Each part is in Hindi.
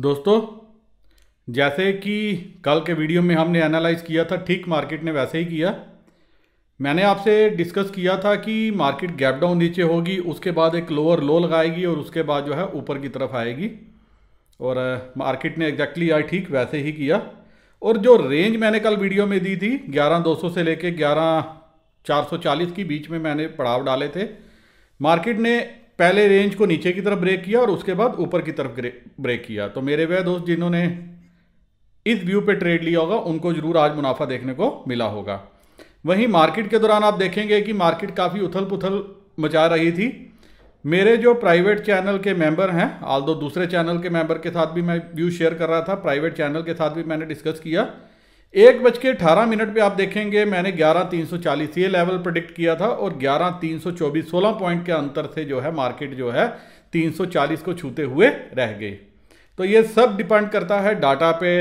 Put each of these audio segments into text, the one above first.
दोस्तों जैसे कि कल के वीडियो में हमने एनालाइज किया था ठीक मार्केट ने वैसे ही किया मैंने आपसे डिस्कस किया था कि मार्केट गैप डाउन नीचे होगी उसके बाद एक लोअर लो लगाएगी और उसके बाद जो है ऊपर की तरफ आएगी और मार्केट ने एग्जैक्टली आई ठीक वैसे ही किया और जो रेंज मैंने कल वीडियो में दी थी ग्यारह दो सौ से लेके ग्यारह चार सौ चालीस के बीच में मैंने पड़ाव डाले थे मार्केट ने पहले रेंज को नीचे की तरफ ब्रेक किया और उसके बाद ऊपर की तरफ ब्रेक किया तो मेरे वह दोस्त जिन्होंने इस व्यू पे ट्रेड लिया होगा उनको जरूर आज मुनाफा देखने को मिला होगा वहीं मार्केट के दौरान आप देखेंगे कि मार्केट काफ़ी उथल पुथल मचा रही थी मेरे जो प्राइवेट चैनल के मेंबर हैं आल दो दूसरे चैनल के मेंबर के साथ भी मैं व्यू शेयर कर रहा था प्राइवेट चैनल के साथ भी मैंने डिस्कस किया एक बज के अठारह मिनट पर आप देखेंगे मैंने ग्यारह तीन सौ चालीस ये लेवल प्रोडिक्ट किया था और ग्यारह तीन सौ चौबीस सोलह पॉइंट के अंतर से जो है मार्केट जो है तीन सौ चालीस को छूते हुए रह गई तो ये सब डिपेंड करता है डाटा पे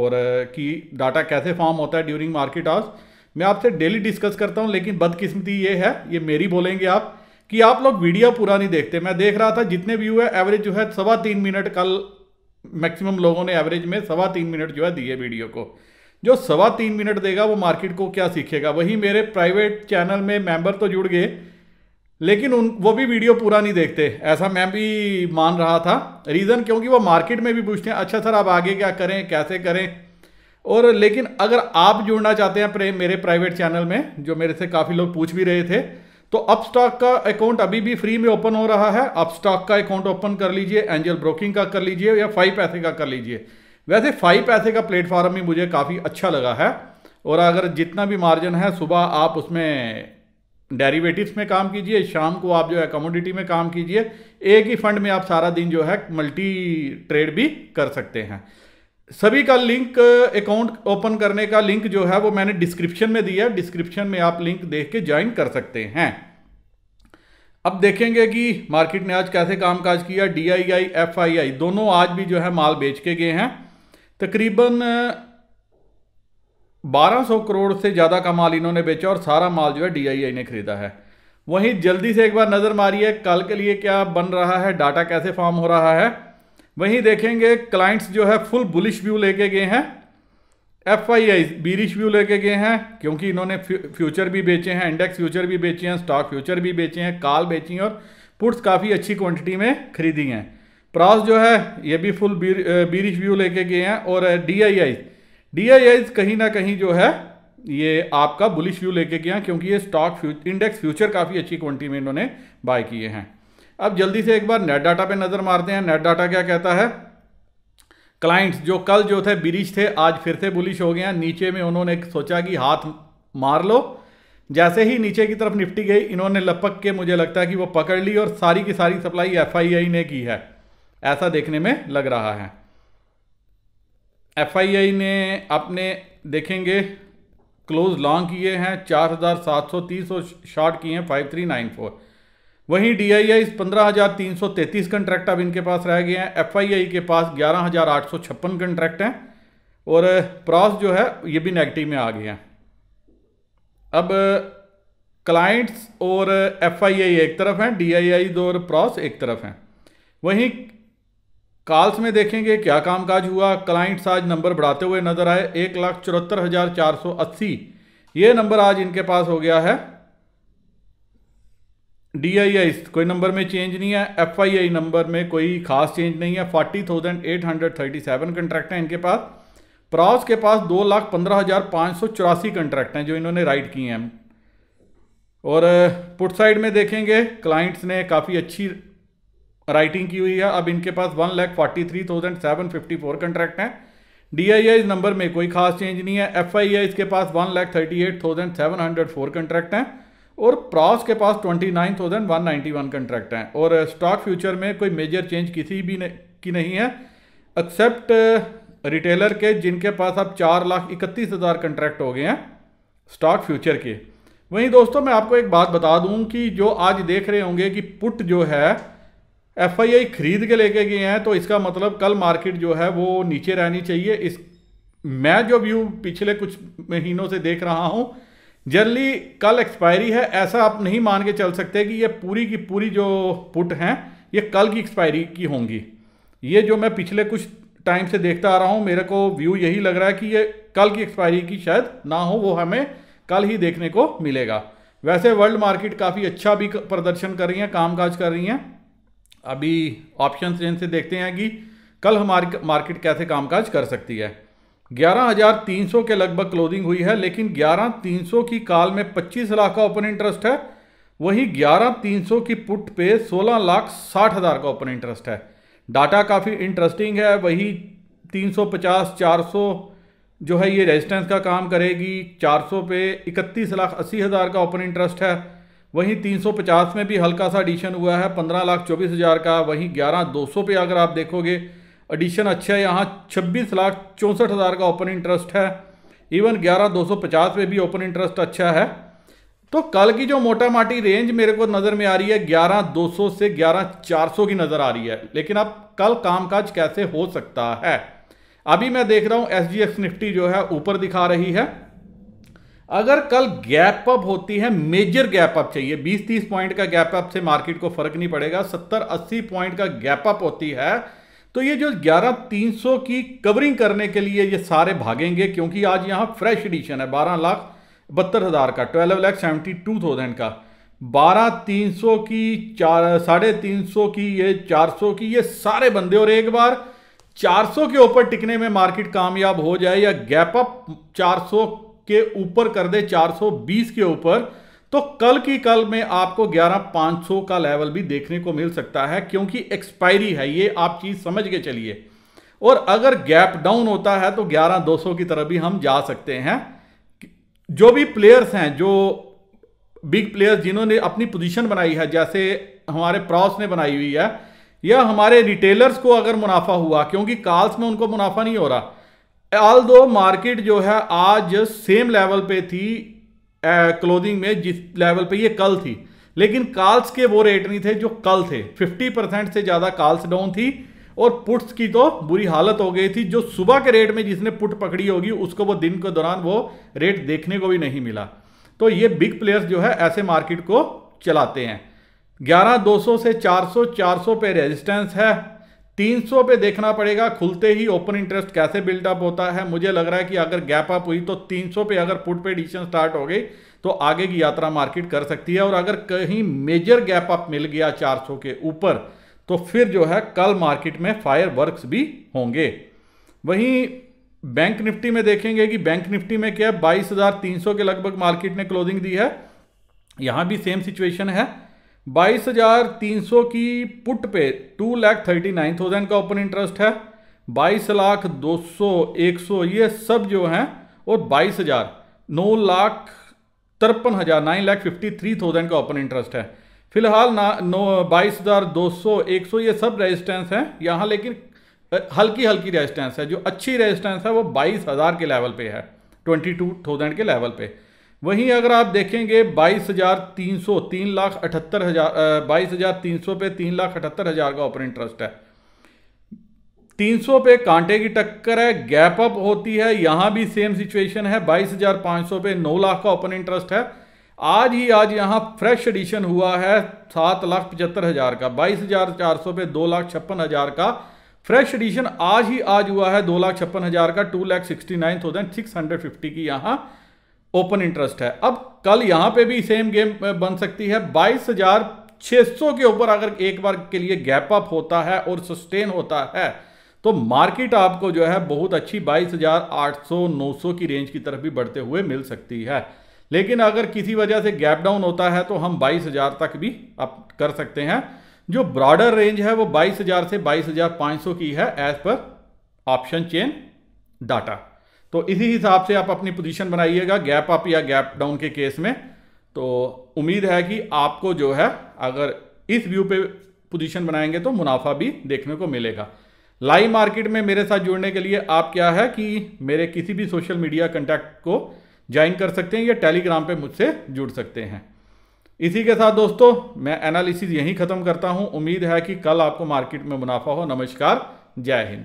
और कि डाटा कैसे फॉर्म होता है ड्यूरिंग मार्केट आवर्स मैं आपसे डेली डिस्कस करता हूँ लेकिन बदकिस्मती ये है ये मेरी बोलेंगे आप कि आप लोग वीडियो पूरा नहीं देखते मैं देख रहा था जितने व्यू है एवरेज जो है सवा तीन मिनट कल मैक्सिमम लोगों ने एवरेज में सवा तीन मिनट जो है दिए वीडियो को जो सवा तीन मिनट देगा वो मार्केट को क्या सीखेगा वही मेरे प्राइवेट चैनल में मेंबर तो जुड़ गए लेकिन उन वो भी वीडियो पूरा नहीं देखते ऐसा मैं भी मान रहा था रीज़न क्योंकि वो मार्केट में भी पूछते हैं अच्छा सर आप आगे क्या करें कैसे करें और लेकिन अगर आप जुड़ना चाहते हैं प्रे, मेरे प्राइवेट चैनल में जो मेरे से काफ़ी लोग पूछ भी रहे थे तो अपस्टॉक का अकाउंट अभी भी फ्री में ओपन हो रहा है अपस्टॉक का अकाउंट ओपन कर लीजिए एंजल ब्रोकिंग का कर लीजिए या फाइव पैसे का कर लीजिए वैसे फाइव पैसे का प्लेटफार्म ही मुझे काफ़ी अच्छा लगा है और अगर जितना भी मार्जिन है सुबह आप उसमें डेरिवेटिव्स में काम कीजिए शाम को आप जो है कमोडिटी में काम कीजिए एक ही फंड में आप सारा दिन जो है मल्टी ट्रेड भी कर सकते हैं सभी का लिंक अकाउंट ओपन करने का लिंक जो है वो मैंने डिस्क्रिप्शन में दिया है डिस्क्रिप्शन में आप लिंक देख के ज्वाइन कर सकते हैं अब देखेंगे कि मार्केट ने आज कैसे कामकाज किया D I I F I आई दोनों आज भी जो है माल बेच के गए हैं तकरीबन 1200 करोड़ से ज़्यादा का माल इन्होंने बेचा और सारा माल जो है डीआईआई ने खरीदा है वहीं जल्दी से एक बार नज़र मारिए कल के लिए क्या बन रहा है डाटा कैसे फॉर्म हो रहा है वहीं देखेंगे क्लाइंट्स जो है फुल बुलिश व्यू लेके गए हैं F I I bearish view लेके गए हैं क्योंकि इन्होंने फ्यूचर भी बेचे हैं इंडेक्स फ्यूचर भी बेचे हैं स्टॉक फ्यूचर भी बेचे हैं काल बेची हैं और पुट्स काफ़ी अच्छी क्वान्टिटी में खरीदी हैं प्रास जो है ये भी फुल बीर, बीरिश व्यू लेके गए हैं और D I I D I आई कहीं ना कहीं जो है ये आपका बुलिश व्यू लेके गया क्योंकि ये स्टॉक फ्यू, इंडेक्स फ्यूचर काफ़ी अच्छी क्वांटिटी में इन्होंने बाय किए हैं अब जल्दी से एक बार नेट डाटा पे नज़र मारते हैं नेट डाटा क्या कहता है क्लाइंट्स जो कल जो थे बिरिश थे आज फिर से बुलिश हो गए हैं नीचे में उन्होंने सोचा कि हाथ मार लो जैसे ही नीचे की तरफ निपटी गई इन्होंने लपक के मुझे लगता है कि वो पकड़ ली और सारी की सारी सप्लाई एफ ने की है ऐसा देखने में लग रहा है एफआईआई ने अपने देखेंगे क्लोज लॉन्ग किए हैं 4,730 और शॉर्ट किए हैं 5394 वहीं डी आई आई पंद्रह हज़ार तीन सौ कंट्रैक्ट अब इनके पास रह गए हैं एफ आई आई के पास ग्यारह हज़ार आठ सौ छप्पन कंट्रैक्ट हैं और प्रॉस जो है ये भी नेगेटिव में आ गए हैं अब क्लाइंट्स और एफ आई आई एक तरफ हैं डी आई आई और प्रॉस एक तरफ हैं वहीं कॉल्स में देखेंगे क्या कामकाज हुआ क्लाइंट्स आज नंबर बढ़ाते हुए नजर आए एक लाख चौहत्तर हजार चार सौ अस्सी ये नंबर आज इनके पास हो गया है डी आई आई कोई नंबर में चेंज नहीं है एफ आई आई नंबर में कोई खास चेंज नहीं है forty thousand eight hundred thirty seven contract हैं इनके पास प्रॉस के पास दो लाख पंद्रह हज़ार पाँच सौ चौरासी कंट्रैक्ट हैं जो इन्होंने राइट किए हैं और पुट साइड में देखेंगे क्लाइंट्स ने काफ़ी अच्छी राइटिंग की हुई है अब इनके पास one lakh forty three thousand seven fifty four contract हैं डी आई आई नंबर में कोई खास चेंज नहीं है एफ आई आई इसके पास one lakh thirty eight thousand seven hundred four contract हैं और प्रॉस के पास twenty nine thousand one ninety one contract हैं और स्टॉक फ्यूचर में कोई मेजर चेंज किसी भी ने, की नहीं है एक्सेप्ट रिटेलर uh, के जिनके पास अब चार लाख इकतीस हज़ार कंट्रैक्ट हो गए हैं स्टॉक फ्यूचर के वहीं दोस्तों मैं आपको एक बात बता दूं कि जो आज देख रहे होंगे कि पुट जो है एफ खरीद के लेके गए हैं तो इसका मतलब कल मार्केट जो है वो नीचे रहनी चाहिए इस मैं जो व्यू पिछले कुछ महीनों से देख रहा हूँ जनरली कल एक्सपायरी है ऐसा आप नहीं मान के चल सकते कि ये पूरी की पूरी जो पुट हैं ये कल की एक्सपायरी की होंगी ये जो मैं पिछले कुछ टाइम से देखता आ रहा हूँ मेरे को व्यू यही लग रहा है कि ये कल की एक्सपायरी की शायद ना हो वो हमें कल ही देखने को मिलेगा वैसे वर्ल्ड मार्केट काफ़ी अच्छा भी प्रदर्शन कर रही हैं कामकाज कर रही हैं अभी ऑप्शन रेंज से देखते हैं कि कल हमारी मार्केट कैसे कामकाज कर सकती है 11,300 के लगभग क्लोजिंग हुई है लेकिन 11,300 की कॉल में 25 लाख का ओपन इंटरेस्ट है वहीं 11,300 की पुट पे 16 लाख साठ हज़ार का ओपन इंटरेस्ट है डाटा काफ़ी इंटरेस्टिंग है वही 350 400 जो है ये रेजिस्टेंस का काम करेगी 400 पे इकतीस लाख अस्सी हज़ार का ओपन इंटरेस्ट है वहीं 350 में भी हल्का सा एडिशन हुआ है पंद्रह लाख चौबीस हज़ार का वहीं ग्यारह दो सौ पर अगर आप देखोगे एडिशन अच्छा है यहाँ छब्बीस लाख चौंसठ हज़ार का ओपन इंटरेस्ट है इवन ग्यारह दो सौ पचास में भी ओपन इंटरेस्ट अच्छा है तो कल की जो मोटा माटी रेंज मेरे को नज़र में आ रही है ग्यारह दो सौ से ग्यारह चार सौ की नज़र आ रही है लेकिन अब कल कामकाज कैसे हो सकता है अभी मैं देख रहा हूँ एस निफ्टी जो है ऊपर दिखा रही है अगर कल गैप अप होती है मेजर गैप अप चाहिए 20-30 पॉइंट का गैप अप से मार्केट को फर्क नहीं पड़ेगा 70-80 पॉइंट का गैप अप होती है तो ये जो 11300 की कवरिंग करने के लिए ये सारे भागेंगे क्योंकि आज यहाँ फ्रेश एडिशन है बारह लाख बहत्तर हज़ार का twelve lakh seventy two thousand का बारह तीन सौ की चार साढ़े तीन सौ की ये चार सौ की ये सारे बंदे और एक बार 400 के ऊपर टिकने में मार्केट कामयाब हो जाए या गैप अप 400 के ऊपर कर दे 420 के ऊपर तो कल की कल में आपको 11500 का लेवल भी देखने को मिल सकता है क्योंकि एक्सपायरी है ये आप चीज समझ के चलिए और अगर गैप डाउन होता है तो 11200 की तरफ भी हम जा सकते हैं जो भी प्लेयर्स हैं जो बिग प्लेयर्स जिन्होंने अपनी पोजीशन बनाई है जैसे हमारे प्रॉस ने बनाई हुई है या हमारे रिटेलर्स को अगर मुनाफा हुआ क्योंकि कॉल्स में उनको मुनाफा नहीं हो रहा ऑल दो मार्केट जो है आज सेम लेवल पे थी क्लोथिंग में जिस लेवल पे ये कल थी लेकिन कॉल्स के वो रेट नहीं थे जो कल थे 50 परसेंट से ज़्यादा कॉल्स डाउन थी और पुट्स की तो बुरी हालत हो गई थी जो सुबह के रेट में जिसने पुट पकड़ी होगी उसको वो दिन के दौरान वो रेट देखने को भी नहीं मिला तो ये बिग प्लेयर्स जो है ऐसे मार्केट को चलाते हैं ग्यारह दो सौ से चार सौ चार सौ पे रेजिस्टेंस है 300 पे देखना पड़ेगा खुलते ही ओपन इंटरेस्ट कैसे बिल्डअप होता है मुझे लग रहा है कि अगर गैप अप हुई तो 300 पे अगर पुट पे एडिशन स्टार्ट हो गई तो आगे की यात्रा मार्केट कर सकती है और अगर कहीं मेजर गैप अप मिल गया 400 के ऊपर तो फिर जो है कल मार्केट में फायर वर्क्स भी होंगे वहीं बैंक निफ्टी में देखेंगे कि बैंक निफ्टी में क्या है बाईस के लगभग मार्केट ने क्लोजिंग दी है यहाँ भी सेम सिचुएशन है बाईस हजार तीन सौ की पुट पे two lakh thirty nine thousand का ओपन इंटरेस्ट है बाईस लाख दो सौ एक सौ ये सब जो हैं और बाईस हजार नौ लाख तिरपन हजार nine lakh fifty three thousand का ओपन इंटरेस्ट है फिलहाल ना नौ बाईस हजार दो सौ एक सौ ये सब रेजिस्टेंस हैं यहाँ लेकिन हल्की हल्की रेजिस्टेंस है जो अच्छी रेजिस्टेंस है वो बाईस हज़ार के लेवल पे है ट्वेंटी टू थाउजेंड के लेवल पे वहीं अगर आप देखेंगे बाईस हज़ार तीन सौ तीन लाख अठहत्तर हज़ार बाईस हज़ार तीन सौ पे तीन लाख अठहत्तर हज़ार का ओपन इंटरेस्ट है तीन सौ पे कांटे की टक्कर है गैप अप होती है यहाँ भी सेम सिचुएशन है बाईस हज़ार पांच सौ पे नौ लाख का ओपन इंटरेस्ट है आज ही आज यहाँ फ्रेश एडिशन हुआ है सात लाख पचहत्तर हज़ार का बाईस हज़ार चार सौ पे दो लाख छप्पन हज़ार का फ्रेश एडिशन आज ही आज हुआ है दो लाख छप्पन हज़ार का two lakh sixty nine thousand six hundred fifty की यहाँ ओपन इंटरेस्ट है अब कल यहां पे भी सेम गेम बन सकती है बाईस हजार सौ के ऊपर अगर एक बार के लिए गैप अप होता है और सस्टेन होता है तो मार्केट आपको जो है बहुत अच्छी 22,800 900 की रेंज की तरफ भी बढ़ते हुए मिल सकती है लेकिन अगर किसी वजह से गैप डाउन होता है तो हम 22,000 तक भी अप कर सकते हैं जो ब्रॉडर रेंज है वो 22,000 से 22,500 की है as per option chain data तो इसी हिसाब से आप अपनी पोजीशन बनाइएगा गैप अप या गैप डाउन के केस में तो उम्मीद है कि आपको जो है अगर इस व्यू पे पोजीशन बनाएंगे तो मुनाफा भी देखने को मिलेगा लाइव मार्केट में मेरे साथ जुड़ने के लिए आप क्या है कि मेरे किसी भी सोशल मीडिया कंटैक्ट को ज्वाइन कर सकते हैं या टेलीग्राम पर मुझसे जुड़ सकते हैं इसी के साथ दोस्तों मैं एनालिसिस यहीं ख़त्म करता हूं उम्मीद है कि कल आपको मार्केट में मुनाफा हो नमस्कार जय हिंद